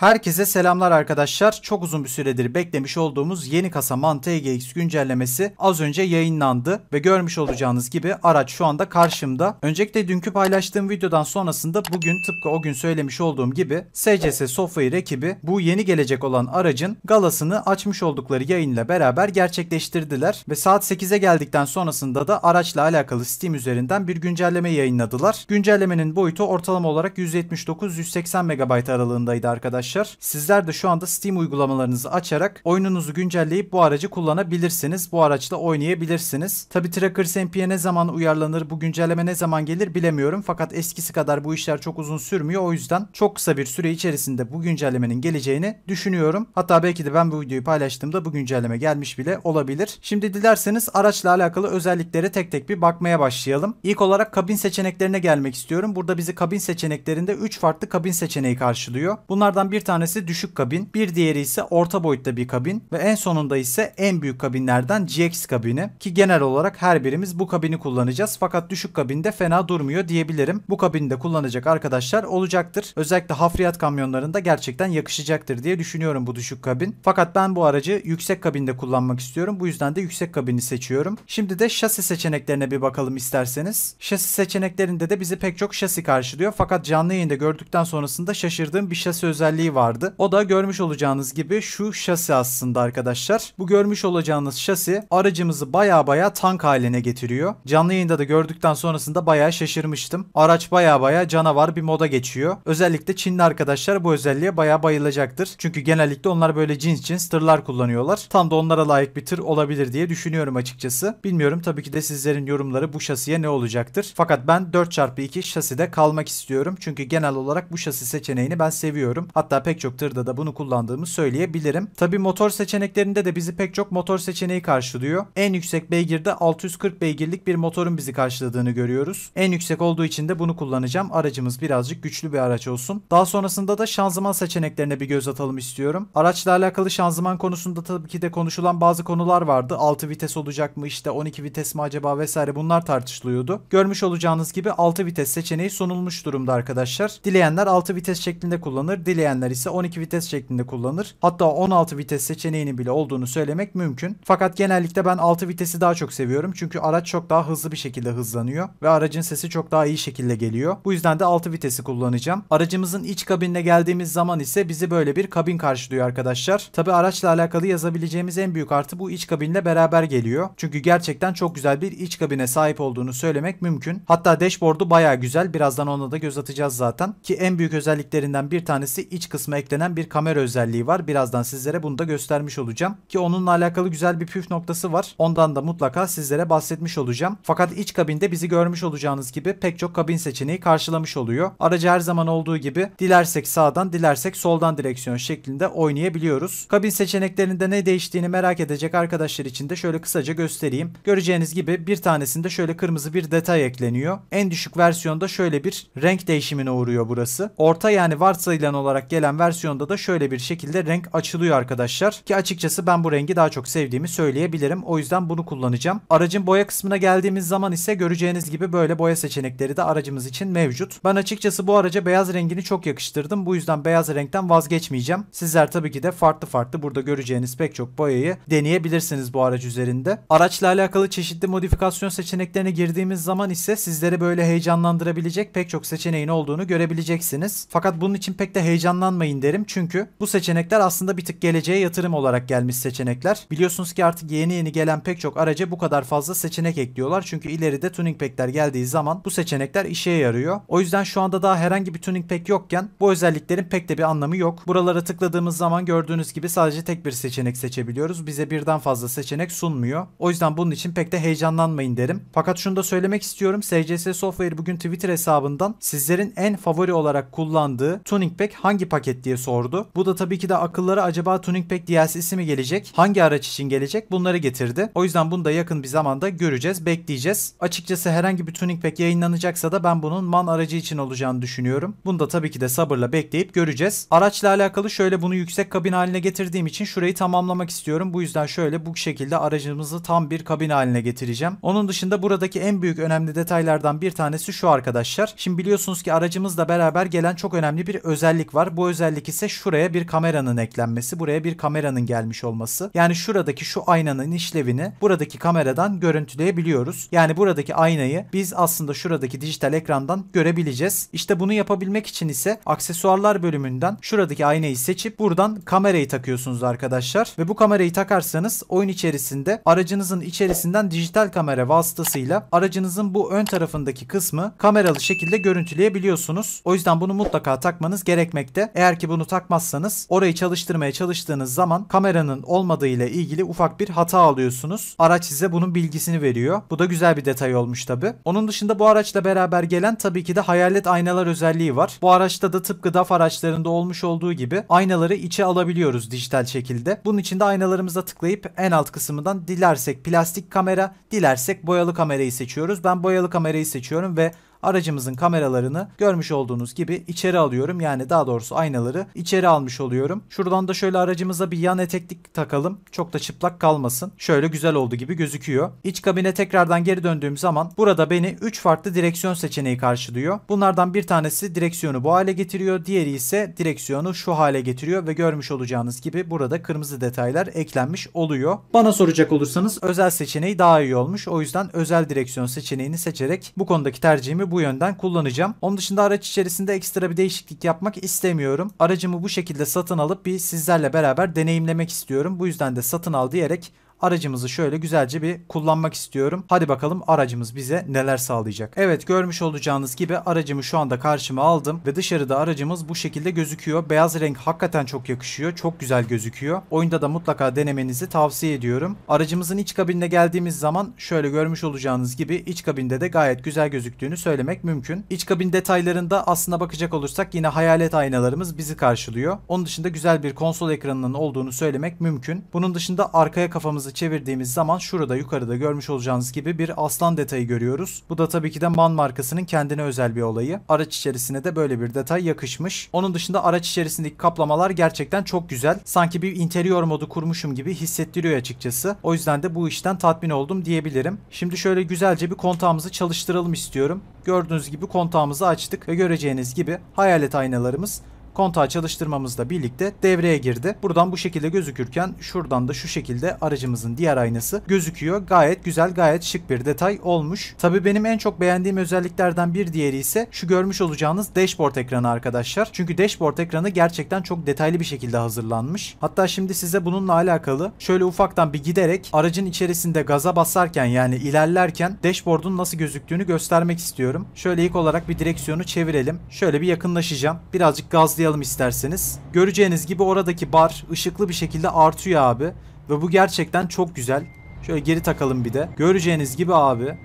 Herkese selamlar arkadaşlar. Çok uzun bir süredir beklemiş olduğumuz yeni kasa Mante EGX güncellemesi az önce yayınlandı ve görmüş olacağınız gibi araç şu anda karşımda. Öncelikle dünkü paylaştığım videodan sonrasında bugün tıpkı o gün söylemiş olduğum gibi SCS Sofware ekibi bu yeni gelecek olan aracın galasını açmış oldukları yayınla beraber gerçekleştirdiler ve saat 8'e geldikten sonrasında da araçla alakalı Steam üzerinden bir güncelleme yayınladılar. Güncellemenin boyutu ortalama olarak 179-180 MB aralığındaydı arkadaşlar arkadaşlar. Sizler de şu anda Steam uygulamalarınızı açarak oyununuzu güncelleyip bu aracı kullanabilirsiniz. Bu araçla oynayabilirsiniz. Tabi Trackers MP'ye ne zaman uyarlanır, bu güncelleme ne zaman gelir bilemiyorum. Fakat eskisi kadar bu işler çok uzun sürmüyor. O yüzden çok kısa bir süre içerisinde bu güncellemenin geleceğini düşünüyorum. Hatta belki de ben bu videoyu paylaştığımda bu güncelleme gelmiş bile olabilir. Şimdi dilerseniz araçla alakalı özelliklere tek tek bir bakmaya başlayalım. İlk olarak kabin seçeneklerine gelmek istiyorum. Burada bizi kabin seçeneklerinde 3 farklı kabin seçeneği karşılıyor. Bunlardan bir bir tanesi düşük kabin, bir diğeri ise orta boyutta bir kabin ve en sonunda ise en büyük kabinlerden GX kabini ki genel olarak her birimiz bu kabini kullanacağız fakat düşük kabinde fena durmuyor diyebilirim. Bu kabini de kullanacak arkadaşlar olacaktır. Özellikle hafriyat kamyonlarında gerçekten yakışacaktır diye düşünüyorum bu düşük kabin. Fakat ben bu aracı yüksek kabinde kullanmak istiyorum. Bu yüzden de yüksek kabini seçiyorum. Şimdi de şasi seçeneklerine bir bakalım isterseniz. Şasi seçeneklerinde de bizi pek çok şasi karşılıyor. Fakat canlı yayında gördükten sonrasında şaşırdığım bir şasi özelliği özelliği vardı. O da görmüş olacağınız gibi şu şasi aslında arkadaşlar. Bu görmüş olacağınız şasi aracımızı baya baya tank haline getiriyor. Canlı yayında da gördükten sonrasında baya şaşırmıştım. Araç baya baya canavar bir moda geçiyor. Özellikle Çinli arkadaşlar bu özelliğe baya bayılacaktır. Çünkü genellikle onlar böyle cins cins tırlar kullanıyorlar. Tam da onlara layık bir tır olabilir diye düşünüyorum açıkçası. Bilmiyorum tabii ki de sizlerin yorumları bu şasiye ne olacaktır. Fakat ben 4x2 şaside kalmak istiyorum. Çünkü genel olarak bu şasi seçeneğini ben seviyorum. Hatta Hatta pek çok tırda da bunu kullandığımı söyleyebilirim. Tabi motor seçeneklerinde de bizi pek çok motor seçeneği karşılıyor. En yüksek beygirde 640 beygirlik bir motorun bizi karşıladığını görüyoruz. En yüksek olduğu için de bunu kullanacağım. Aracımız birazcık güçlü bir araç olsun. Daha sonrasında da şanzıman seçeneklerine bir göz atalım istiyorum. Araçla alakalı şanzıman konusunda tabii ki de konuşulan bazı konular vardı. 6 vites olacak mı işte 12 vites mi acaba vesaire bunlar tartışılıyordu. Görmüş olacağınız gibi 6 vites seçeneği sunulmuş durumda arkadaşlar. Dileyenler 6 vites şeklinde kullanır. Dileyenler isteyenler ise 12 vites şeklinde kullanır. Hatta 16 vites seçeneğinin bile olduğunu söylemek mümkün. Fakat genellikle ben 6 vitesi daha çok seviyorum. Çünkü araç çok daha hızlı bir şekilde hızlanıyor ve aracın sesi çok daha iyi şekilde geliyor. Bu yüzden de 6 vitesi kullanacağım. Aracımızın iç kabinine geldiğimiz zaman ise bizi böyle bir kabin karşılıyor arkadaşlar. Tabi araçla alakalı yazabileceğimiz en büyük artı bu iç kabinle beraber geliyor. Çünkü gerçekten çok güzel bir iç kabine sahip olduğunu söylemek mümkün. Hatta dashboard'u baya güzel. Birazdan ona da göz atacağız zaten. Ki en büyük özelliklerinden bir tanesi iç kısmı eklenen bir kamera özelliği var. Birazdan sizlere bunu da göstermiş olacağım. Ki onunla alakalı güzel bir püf noktası var. Ondan da mutlaka sizlere bahsetmiş olacağım. Fakat iç kabinde bizi görmüş olacağınız gibi pek çok kabin seçeneği karşılamış oluyor. Aracı her zaman olduğu gibi dilersek sağdan dilersek soldan direksiyon şeklinde oynayabiliyoruz. Kabin seçeneklerinde ne değiştiğini merak edecek arkadaşlar için de şöyle kısaca göstereyim. Göreceğiniz gibi bir tanesinde şöyle kırmızı bir detay ekleniyor. En düşük versiyonda şöyle bir renk değişimine uğruyor burası. Orta yani varsayılan olarak gelen gelen versiyonda da şöyle bir şekilde renk açılıyor arkadaşlar. Ki açıkçası ben bu rengi daha çok sevdiğimi söyleyebilirim. O yüzden bunu kullanacağım. Aracın boya kısmına geldiğimiz zaman ise göreceğiniz gibi böyle boya seçenekleri de aracımız için mevcut. Ben açıkçası bu araca beyaz rengini çok yakıştırdım. Bu yüzden beyaz renkten vazgeçmeyeceğim. Sizler tabii ki de farklı farklı burada göreceğiniz pek çok boyayı deneyebilirsiniz bu araç üzerinde. Araçla alakalı çeşitli modifikasyon seçeneklerine girdiğimiz zaman ise sizleri böyle heyecanlandırabilecek pek çok seçeneğin olduğunu görebileceksiniz. Fakat bunun için pek de heyecanlandırabilecek inanmayın derim. Çünkü bu seçenekler aslında bir tık geleceğe yatırım olarak gelmiş seçenekler. Biliyorsunuz ki artık yeni yeni gelen pek çok araca bu kadar fazla seçenek ekliyorlar. Çünkü ileride tuning pack'ler geldiği zaman bu seçenekler işe yarıyor. O yüzden şu anda daha herhangi bir tuning pack yokken bu özelliklerin pek de bir anlamı yok. Buralara tıkladığımız zaman gördüğünüz gibi sadece tek bir seçenek seçebiliyoruz. Bize birden fazla seçenek sunmuyor. O yüzden bunun için pek de heyecanlanmayın derim. Fakat şunu da söylemek istiyorum. SCS Software bugün Twitter hesabından sizlerin en favori olarak kullandığı tuning pack hangi paket paket diye sordu. Bu da tabii ki de akıllara acaba Tuning Pack DLC'si mi gelecek? Hangi araç için gelecek? Bunları getirdi. O yüzden bunu da yakın bir zamanda göreceğiz, bekleyeceğiz. Açıkçası herhangi bir Tuning Pack yayınlanacaksa da ben bunun MAN aracı için olacağını düşünüyorum. Bunu da tabii ki de sabırla bekleyip göreceğiz. Araçla alakalı şöyle bunu yüksek kabin haline getirdiğim için şurayı tamamlamak istiyorum. Bu yüzden şöyle bu şekilde aracımızı tam bir kabin haline getireceğim. Onun dışında buradaki en büyük önemli detaylardan bir tanesi şu arkadaşlar. Şimdi biliyorsunuz ki aracımızla beraber gelen çok önemli bir özellik var. Bu özellik ise şuraya bir kameranın eklenmesi, buraya bir kameranın gelmiş olması. Yani şuradaki şu aynanın işlevini buradaki kameradan görüntüleyebiliyoruz. Yani buradaki aynayı biz aslında şuradaki dijital ekrandan görebileceğiz. İşte bunu yapabilmek için ise aksesuarlar bölümünden şuradaki aynayı seçip buradan kamerayı takıyorsunuz arkadaşlar. Ve bu kamerayı takarsanız oyun içerisinde aracınızın içerisinden dijital kamera vasıtasıyla aracınızın bu ön tarafındaki kısmı kameralı şekilde görüntüleyebiliyorsunuz. O yüzden bunu mutlaka takmanız gerekmekte eğer ki bunu takmazsanız orayı çalıştırmaya çalıştığınız zaman kameranın olmadığı ile ilgili ufak bir hata alıyorsunuz. Araç size bunun bilgisini veriyor. Bu da güzel bir detay olmuş tabi. Onun dışında bu araçla beraber gelen tabii ki de hayalet aynalar özelliği var. Bu araçta da tıpkı DAF araçlarında olmuş olduğu gibi aynaları içe alabiliyoruz dijital şekilde. Bunun için de aynalarımıza tıklayıp en alt kısmından dilersek plastik kamera, dilersek boyalı kamerayı seçiyoruz. Ben boyalı kamerayı seçiyorum ve aracımızın kameralarını görmüş olduğunuz gibi içeri alıyorum. Yani daha doğrusu aynaları içeri almış oluyorum. Şuradan da şöyle aracımıza bir yan eteklik takalım. Çok da çıplak kalmasın. Şöyle güzel oldu gibi gözüküyor. İç kabine tekrardan geri döndüğüm zaman burada beni 3 farklı direksiyon seçeneği karşılıyor. Bunlardan bir tanesi direksiyonu bu hale getiriyor. Diğeri ise direksiyonu şu hale getiriyor ve görmüş olacağınız gibi burada kırmızı detaylar eklenmiş oluyor. Bana soracak olursanız özel seçeneği daha iyi olmuş. O yüzden özel direksiyon seçeneğini seçerek bu konudaki tercihimi bu yönden kullanacağım. Onun dışında araç içerisinde ekstra bir değişiklik yapmak istemiyorum. Aracımı bu şekilde satın alıp bir sizlerle beraber deneyimlemek istiyorum. Bu yüzden de satın al diyerek aracımızı şöyle güzelce bir kullanmak istiyorum. Hadi bakalım aracımız bize neler sağlayacak. Evet görmüş olacağınız gibi aracımı şu anda karşıma aldım ve dışarıda aracımız bu şekilde gözüküyor. Beyaz renk hakikaten çok yakışıyor. Çok güzel gözüküyor. Oyunda da mutlaka denemenizi tavsiye ediyorum. Aracımızın iç kabinine geldiğimiz zaman şöyle görmüş olacağınız gibi iç kabinde de gayet güzel gözüktüğünü söylemek mümkün. İç kabin detaylarında aslına bakacak olursak yine hayalet aynalarımız bizi karşılıyor. Onun dışında güzel bir konsol ekranının olduğunu söylemek mümkün. Bunun dışında arkaya kafamızı kafamızı çevirdiğimiz zaman şurada yukarıda görmüş olacağınız gibi bir aslan detayı görüyoruz. Bu da tabii ki de MAN markasının kendine özel bir olayı. Araç içerisine de böyle bir detay yakışmış. Onun dışında araç içerisindeki kaplamalar gerçekten çok güzel. Sanki bir interior modu kurmuşum gibi hissettiriyor açıkçası. O yüzden de bu işten tatmin oldum diyebilirim. Şimdi şöyle güzelce bir kontağımızı çalıştıralım istiyorum. Gördüğünüz gibi kontağımızı açtık ve göreceğiniz gibi hayalet aynalarımız kontağı çalıştırmamızla birlikte devreye girdi. Buradan bu şekilde gözükürken şuradan da şu şekilde aracımızın diğer aynası gözüküyor. Gayet güzel gayet şık bir detay olmuş. Tabi benim en çok beğendiğim özelliklerden bir diğeri ise şu görmüş olacağınız dashboard ekranı arkadaşlar. Çünkü dashboard ekranı gerçekten çok detaylı bir şekilde hazırlanmış. Hatta şimdi size bununla alakalı şöyle ufaktan bir giderek aracın içerisinde gaza basarken yani ilerlerken dashboard'un nasıl gözüktüğünü göstermek istiyorum. Şöyle ilk olarak bir direksiyonu çevirelim. Şöyle bir yakınlaşacağım. Birazcık gazlayalım başlayalım isterseniz. Göreceğiniz gibi oradaki bar ışıklı bir şekilde artıyor abi. Ve bu gerçekten çok güzel. Şöyle geri takalım bir de. Göreceğiniz gibi abi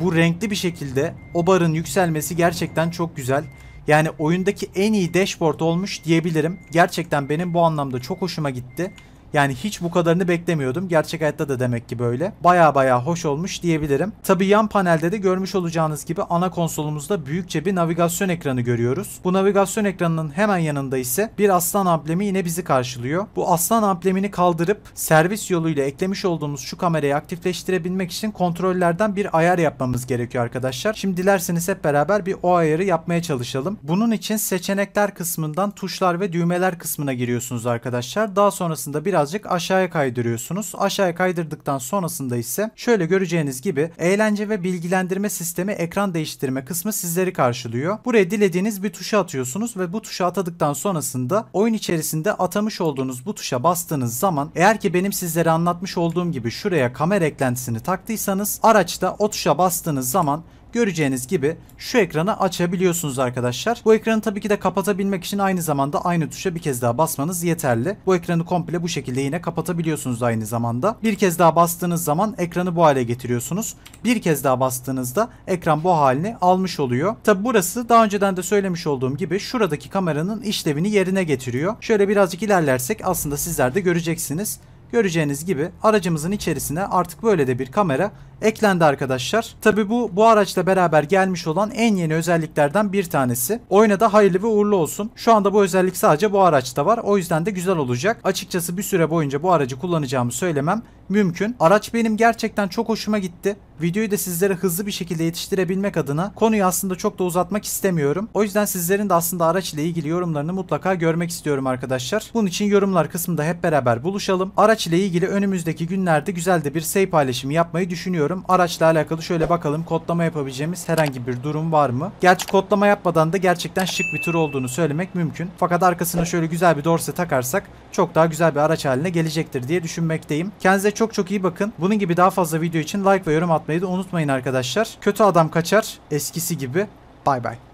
bu renkli bir şekilde o barın yükselmesi gerçekten çok güzel. Yani oyundaki en iyi dashboard olmuş diyebilirim. Gerçekten benim bu anlamda çok hoşuma gitti. Yani hiç bu kadarını beklemiyordum. Gerçek hayatta da demek ki böyle. Baya baya hoş olmuş diyebilirim. Tabi yan panelde de görmüş olacağınız gibi ana konsolumuzda büyükçe bir navigasyon ekranı görüyoruz. Bu navigasyon ekranının hemen yanında ise bir aslan amblemi yine bizi karşılıyor. Bu aslan amblemini kaldırıp servis yoluyla eklemiş olduğumuz şu kamerayı aktifleştirebilmek için kontrollerden bir ayar yapmamız gerekiyor arkadaşlar. Şimdi dilerseniz hep beraber bir o ayarı yapmaya çalışalım. Bunun için seçenekler kısmından tuşlar ve düğmeler kısmına giriyorsunuz arkadaşlar. Daha sonrasında bir birazcık aşağıya kaydırıyorsunuz. Aşağıya kaydırdıktan sonrasında ise şöyle göreceğiniz gibi eğlence ve bilgilendirme sistemi ekran değiştirme kısmı sizleri karşılıyor. Buraya dilediğiniz bir tuşa atıyorsunuz ve bu tuşa atadıktan sonrasında oyun içerisinde atamış olduğunuz bu tuşa bastığınız zaman eğer ki benim sizlere anlatmış olduğum gibi şuraya kamera eklentisini taktıysanız araçta o tuşa bastığınız zaman göreceğiniz gibi şu ekranı açabiliyorsunuz arkadaşlar. Bu ekranı tabii ki de kapatabilmek için aynı zamanda aynı tuşa bir kez daha basmanız yeterli. Bu ekranı komple bu şekilde yine kapatabiliyorsunuz aynı zamanda. Bir kez daha bastığınız zaman ekranı bu hale getiriyorsunuz. Bir kez daha bastığınızda ekran bu halini almış oluyor. Tabi burası daha önceden de söylemiş olduğum gibi şuradaki kameranın işlevini yerine getiriyor. Şöyle birazcık ilerlersek aslında sizler de göreceksiniz. Göreceğiniz gibi aracımızın içerisine artık böyle de bir kamera eklendi arkadaşlar. Tabi bu bu araçla beraber gelmiş olan en yeni özelliklerden bir tanesi. Oyuna da hayırlı ve uğurlu olsun. Şu anda bu özellik sadece bu araçta var. O yüzden de güzel olacak. Açıkçası bir süre boyunca bu aracı kullanacağımı söylemem mümkün. Araç benim gerçekten çok hoşuma gitti. Videoyu da sizlere hızlı bir şekilde yetiştirebilmek adına konuyu aslında çok da uzatmak istemiyorum. O yüzden sizlerin de aslında araç ile ilgili yorumlarını mutlaka görmek istiyorum arkadaşlar. Bunun için yorumlar kısmında hep beraber buluşalım. Araç araç ile ilgili önümüzdeki günlerde güzel de bir sey paylaşımı yapmayı düşünüyorum. Araçla alakalı şöyle bakalım kodlama yapabileceğimiz herhangi bir durum var mı? Gerçi kodlama yapmadan da gerçekten şık bir tur olduğunu söylemek mümkün. Fakat arkasına şöyle güzel bir dorse takarsak çok daha güzel bir araç haline gelecektir diye düşünmekteyim. Kendinize çok çok iyi bakın. Bunun gibi daha fazla video için like ve yorum atmayı da unutmayın arkadaşlar. Kötü adam kaçar eskisi gibi. Bay bay.